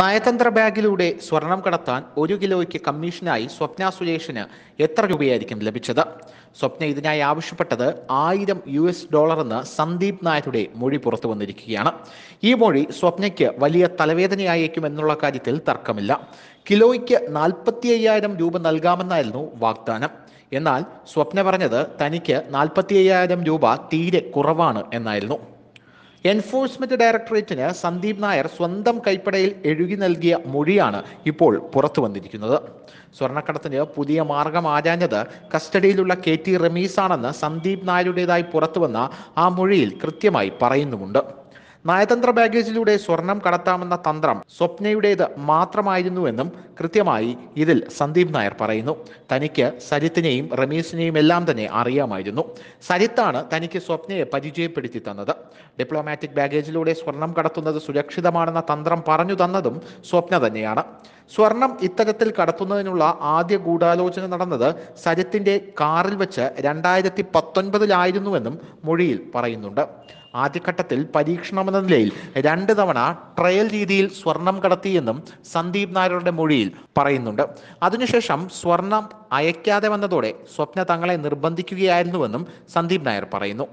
നയതന്ത്ര ബാഗിലൂടെ സ്വർണം കടത്താൻ ഒരു കിലോയ്ക്ക് കമ്മീഷനായി സ്വപ്ന സുരേഷിന് എത്ര രൂപയായിരിക്കും ലഭിച്ചത് സ്വപ്ന ഇതിനായി ആവശ്യപ്പെട്ടത് ആയിരം യു എസ് എന്ന് സന്ദീപ് നായരുടെ മൊഴി പുറത്തു വന്നിരിക്കുകയാണ് ഈ മൊഴി സ്വപ്നയ്ക്ക് വലിയ തലവേദനയായേക്കും എന്നുള്ള കാര്യത്തിൽ തർക്കമില്ല കിലോയ്ക്ക് നാൽപ്പത്തി അയ്യായിരം രൂപ നൽകാമെന്നായിരുന്നു വാഗ്ദാനം എന്നാൽ സ്വപ്ന പറഞ്ഞത് തനിക്ക് നാൽപ്പത്തി അയ്യായിരം രൂപ തീരെ കുറവാണ് എന്നായിരുന്നു എൻഫോഴ്സ്മെന്റ് ഡയറക്ടറേറ്റിന് സന്ദീപ് നായർ സ്വന്തം കൈപ്പടയിൽ എഴുതി നൽകിയ മൊഴിയാണ് ഇപ്പോൾ പുറത്തു വന്നിരിക്കുന്നത് സ്വർണ്ണക്കടത്തിന് പുതിയ മാർഗം ആരാഞ്ഞത് കസ്റ്റഡിയിലുള്ള കെ ടി റമീസാണെന്ന് സന്ദീപ് നായരുടേതായി പുറത്തുവന്ന ആ മൊഴിയിൽ കൃത്യമായി പറയുന്നുമുണ്ട് നയതന്ത്ര ബാഗേജിലൂടെ സ്വർണം കടത്താമെന്ന തന്ത്രം സ്വപ്നയുടേത് മാത്രമായിരുന്നുവെന്നും കൃത്യമായി ഇതിൽ സന്ദീപ് നായർ പറയുന്നു തനിക്ക് സരിത്തിനെയും റമീസിനെയും എല്ലാം തന്നെ അറിയാമായിരുന്നു സരിത്താണ് തനിക്ക് സ്വപ്നയെ പരിചയപ്പെടുത്തി തന്നത് ഡിപ്ലോമാറ്റിക് ബാഗേജിലൂടെ സ്വർണം കടത്തുന്നത് സുരക്ഷിതമാണെന്ന തന്ത്രം പറഞ്ഞു തന്നതും സ്വപ്ന തന്നെയാണ് സ്വർണം ഇത്തരത്തിൽ കടത്തുന്നതിനുള്ള ആദ്യ ഗൂഢാലോചന നടന്നത് സരിത്തിന്റെ കാറിൽ വെച്ച് രണ്ടായിരത്തി പത്തൊൻപതിലായിരുന്നുവെന്നും മൊഴിയിൽ പറയുന്നുണ്ട് ആദ്യഘട്ടത്തിൽ പരീക്ഷണമെന്ന നിലയിൽ രണ്ട് തവണ ട്രയൽ രീതിയിൽ സ്വർണം കടത്തിയെന്നും സന്ദീപ് നായരുടെ മൊഴിയിൽ പറയുന്നുണ്ട് അതിനുശേഷം സ്വർണം അയക്കാതെ വന്നതോടെ സ്വപ്ന തങ്ങളെ നിർബന്ധിക്കുകയായിരുന്നുവെന്നും സന്ദീപ് നായർ പറയുന്നു